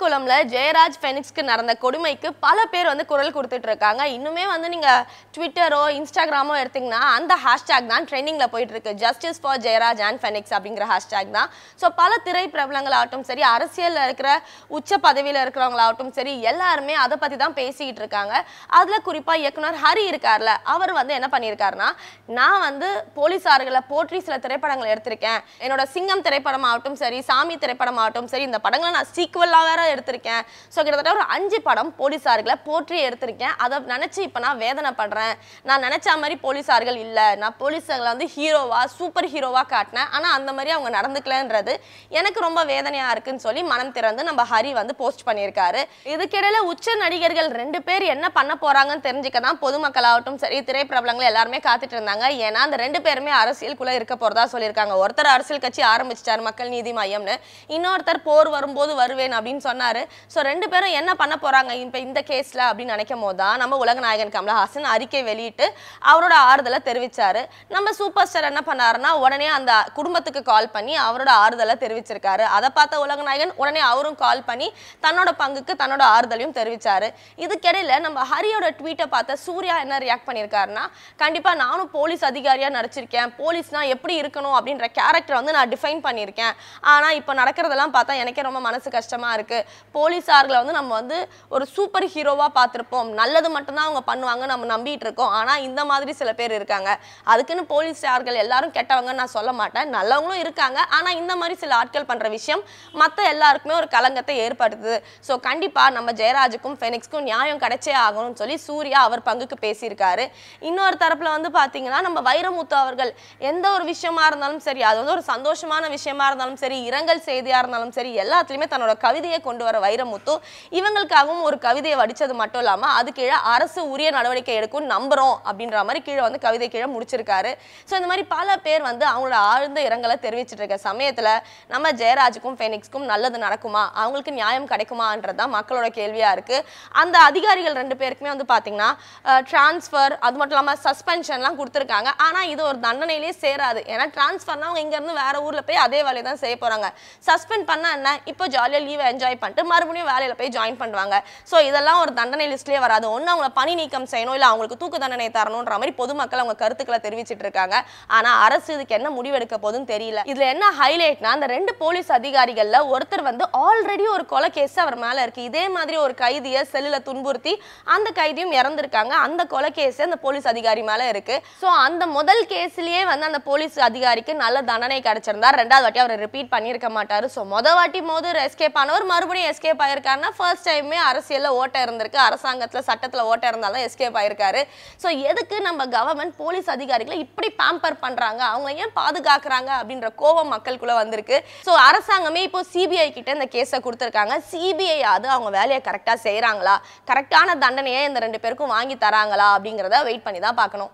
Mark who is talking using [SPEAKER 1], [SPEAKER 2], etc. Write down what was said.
[SPEAKER 1] குளம்ல ஜெயராஜ் ஃபெனிக்ஸ்க்கு நடந்த கொடுமைக்கு பல பேர் வந்து குரல் கொடுத்துட்டு இருக்காங்க இன்னுமே வந்து நீங்க ட்விட்டரோ இன்ஸ்டாகிராமோ எடுத்தீங்கன்னா அந்த ஹேஷ்டாக் தான் ட்ரெண்டிங்ல போயிட்டு இருக்கு justice for Jayaraj and Fenix அப்படிங்கிற ஹேஷ்டாக் தான் ஸோ பல திரை பிரபலங்களாகட்டும் சரி அரசியலில் இருக்கிற உச்ச பதவியில் இருக்கிறவங்களாகட்டும் சரி எல்லாருமே அதை பத்தி தான் பேசிக்கிட்டு இருக்காங்க அதுல குறிப்பா இயக்குனர் ஹரி இருக்கார்ல அவர் வந்து என்ன பண்ணியிருக்காருன்னா நான் வந்து போலீஸார்களை போற்றி சில திரைப்படங்கள் எடுத்திருக்கேன் என்னோட சிங்கம் திரைப்படம் ஆகட்டும் சரி சாமி திரைப்படம் ஆகட்டும் சரி இந்த படங்களை நான் சீக்கிரம் நாவலாக வேற எடுத்திருக்கேன் ஸோ கிட்டத்தட்ட ஒரு அஞ்சு படம் போலீஸார்களை போற்றி எடுத்திருக்கேன் அதை நினச்சி இப்போ நான் வேதனைப்படுறேன் நான் நினச்ச மாதிரி போலீஸார்கள் இல்லை நான் போலீஸார்களை வந்து ஹீரோவாக சூப்பர் ஹீரோவாக காட்டினேன் ஆனால் அந்த மாதிரி அவங்க நடந்துக்கலன்றது எனக்கு ரொம்ப வேதனையாக இருக்குன்னு சொல்லி மனம் திறந்து நம்ம ஹரி வந்து போஸ்ட் பண்ணியிருக்காரு இதுக்கிடையில உச்ச நடிகர்கள் ரெண்டு பேர் என்ன பண்ண போகிறாங்கன்னு தெரிஞ்சுக்க தான் பொதுமக்களாகட்டும் சரி திரைப்பிரபலங்கள் எல்லாருமே காத்துட்டு இருந்தாங்க ஏன்னா அந்த ரெண்டு பேருமே அரசியலுக்குள்ளே இருக்க போகிறதா சொல்லியிருக்காங்க ஒருத்தர் அரசியல் கட்சி ஆரம்பிச்சிட்டார் மக்கள் நீதி மையம்னு இன்னொருத்தர் போர் வரும்போது வருவேன் அப்படின்னு சொன்னாரு ஸோ ரெண்டு பேரும் என்ன பண்ண போறாங்க இப்போ இந்த கேஸ்ல அப்படின்னு நினைக்கும் போது தான் நம்ம உலகநாயகன் கமலஹாசன் அறிக்கை வெளியிட்டு அவரோட ஆறுதலை தெரிவிச்சாரு நம்ம சூப்பர் ஸ்டார் என்ன பண்ணாருன்னா உடனே அந்த குடும்பத்துக்கு கால் பண்ணி அவரோட ஆறுதலை தெரிவிச்சிருக்காரு அதை பார்த்த உலகநாயகன் உடனே அவரும் கால் பண்ணி தன்னோட பங்குக்கு தன்னோட ஆறுதலையும் தெரிவிச்சாரு இதுக்கிடையில நம்ம ஹரியோட ட்வீட்டை பார்த்த சூர்யா என்ன ரியாக்ட் பண்ணியிருக்காருன்னா கண்டிப்பா நானும் போலீஸ் அதிகாரியா நடிச்சிருக்கேன் போலீஸ்னா எப்படி இருக்கணும் அப்படின்ற கேரக்டர் வந்து நான் டிஃபைன் பண்ணியிருக்கேன் ஆனா இப்போ நடக்கிறதெல்லாம் பார்த்தா எனக்கே ரொம்ப மனசு கஷ்டம் கஷ்டமா இருக்குது போலீஸார்களை வந்து நம்ம வந்து ஒரு சூப்பர் ஹீரோவாக பார்த்துருப்போம் நல்லது மட்டும்தான் அவங்க பண்ணுவாங்க நம்ம நம்பிட்டு இருக்கோம் ஆனால் இந்த மாதிரி சில பேர் இருக்காங்க அதுக்குன்னு போலீஸார்கள் எல்லாரும் கெட்டவங்கன்னு நான் சொல்ல மாட்டேன் நல்லவங்களும் இருக்காங்க ஆனால் இந்த மாதிரி சில ஆட்கள் பண்ணுற விஷயம் மற்ற எல்லாருக்குமே ஒரு கலங்கத்தை ஏற்படுத்துது ஸோ கண்டிப்பாக நம்ம ஜெயராஜுக்கும் ஃபெனிக்ஸ்க்கும் நியாயம் கிடைச்சே ஆகணும்னு சொல்லி சூர்யா அவர் பங்குக்கு பேசியிருக்காரு இன்னொரு தரப்பில் வந்து பார்த்தீங்கன்னா நம்ம வைரமுத்து அவர்கள் எந்த ஒரு விஷயமா இருந்தாலும் சரி அது வந்து ஒரு சந்தோஷமான விஷயமா இருந்தாலும் சரி இரங்கல் செய்தியாக இருந்தாலும் சரி எல்லாத்துலேயுமே தன்னோட கவிதையை கொண்டு வர வைரமுத்து இவங்களுக்காகவும் ஒரு கவிதையை வடிச்சது மட்டும் இல்லாமல் அது கீழே அரசு உரிய நடவடிக்கை எடுக்கும் நம்புறோம் அப்படின்ற மாதிரி கீழே வந்து கவிதை கீழே முடிச்சிருக்காரு ஸோ இந்த மாதிரி பல பேர் வந்து அவங்களோட ஆழ்ந்த இரங்கலை தெரிவிச்சிட்டு இருக்க சமயத்தில் நம்ம ஜெயராஜுக்கும் ஃபெனிக்ஸ்க்கும் நல்லது நடக்குமா அவங்களுக்கு நியாயம் கிடைக்குமான்றது தான் மக்களோட கேள்வியாக இருக்குது அந்த அதிகாரிகள் ரெண்டு பேருக்குமே வந்து பார்த்தீங்கன்னா டிரான்ஸ்ஃபர் அது மட்டும் இல்லாமல் சஸ்பென்ஷன்லாம் கொடுத்துருக்காங்க ஆனால் இது ஒரு தண்டனையிலே சேராது ஏன்னா டிரான்ஸ்ஃபர்னா அவங்க இங்கேருந்து வேற ஊரில் போய் அதே வேலையை தான் செய்ய போகிறாங்க சஸ்பெண்ட் பண்ணால் என்ன இப்போ ஜாலியாக லீவ் லீவை என்ஜாய் பண்ணிட்டு மறுபடியும் வேலையில் போய் ஜாயின் பண்ணுவாங்க ஸோ இதெல்லாம் ஒரு தண்டனை லிஸ்ட்லேயே வராது ஒன்று அவங்கள பணி நீக்கம் செய்யணும் இல்லை அவங்களுக்கு தூக்கு தண்டனை தரணுன்ற மாதிரி பொதுமக்கள் அவங்க கருத்துக்களை தெரிவிச்சிட்டு இருக்காங்க ஆனால் அரசு இதுக்கு என்ன முடிவெடுக்க போதுன்னு தெரியல இதில் என்ன ஹைலைட்னா அந்த ரெண்டு போலீஸ் அதிகாரிகளில் ஒருத்தர் வந்து ஆல்ரெடி ஒரு கொலை கேஸ் அவர் மேலே இருக்குது இதே மாதிரி ஒரு கைதியை செல்லில் துன்புறுத்தி அந்த கைதியும் இறந்துருக்காங்க அந்த கொலை கேஸ் அந்த போலீஸ் அதிகாரி மேலே இருக்கு ஸோ அந்த முதல் கேஸ்லயே வந்து அந்த போலீஸ் அதிகாரிக்கு நல்ல தண்டனை கிடைச்சிருந்தா ரெண்டாவது வாட்டி அவர் ரிப்பீட் பண்ணியிருக்க மாட்டார் ஸோ மொதல் வாட்டி மோது எஸ்கேப் மாணவர் மறுபடியும் எஸ்கேப் ஆயிருக்காருன்னா ஃபர்ஸ்ட் டைமே அரசியலில் ஓட்ட இருந்திருக்கு அரசாங்கத்தில் சட்டத்தில் ஓட்ட இருந்தாலும் எஸ்கேப் ஆயிருக்காரு ஸோ எதுக்கு நம்ம கவர்மெண்ட் போலீஸ் அதிகாரிகளை இப்படி பேம்பர் பண்ணுறாங்க அவங்க ஏன் பாதுகாக்கிறாங்க அப்படின்ற கோபம் மக்களுக்குள்ளே வந்திருக்கு ஸோ அரசாங்கமே இப்போ சிபிஐ கிட்ட இந்த கேஸை கொடுத்துருக்காங்க சிபிஐ அது அவங்க வேலையை கரெக்டாக செய்கிறாங்களா கரெக்டான தண்டனையை இந்த ரெண்டு பேருக்கும் வாங்கி தராங்களா அப்படிங்கிறத வெயிட் பண்ணி தான் பார்க்கணும்